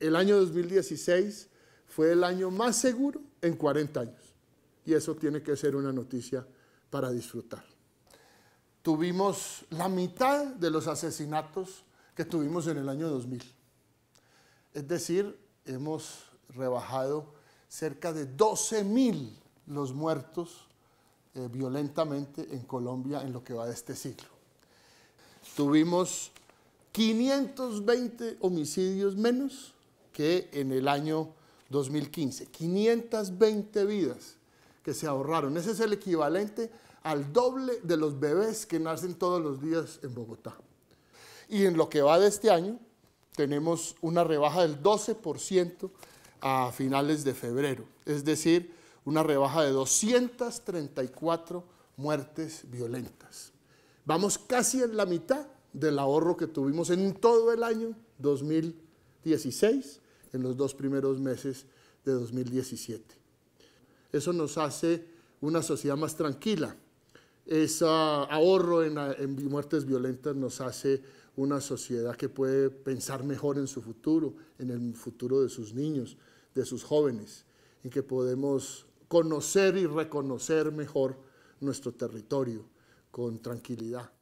el año 2016 fue el año más seguro en 40 años. Y eso tiene que ser una noticia para disfrutar. Tuvimos la mitad de los asesinatos que tuvimos en el año 2000. Es decir, hemos rebajado cerca de 12.000 los muertos eh, violentamente en Colombia en lo que va de este siglo. Tuvimos 520 homicidios menos que en el año 2015. 520 vidas que se ahorraron. Ese es el equivalente al doble de los bebés que nacen todos los días en Bogotá. Y en lo que va de este año, tenemos una rebaja del 12% a finales de febrero, es decir, una rebaja de 234 muertes violentas. Vamos casi en la mitad del ahorro que tuvimos en todo el año 2016 en los dos primeros meses de 2017. Eso nos hace una sociedad más tranquila. Ese ahorro en, muertes violentas nos hace una sociedad que puede pensar mejor en su futuro, en el futuro de sus niños, de sus jóvenes, en que podemos conocer y reconocer mejor nuestro territorio con tranquilidad.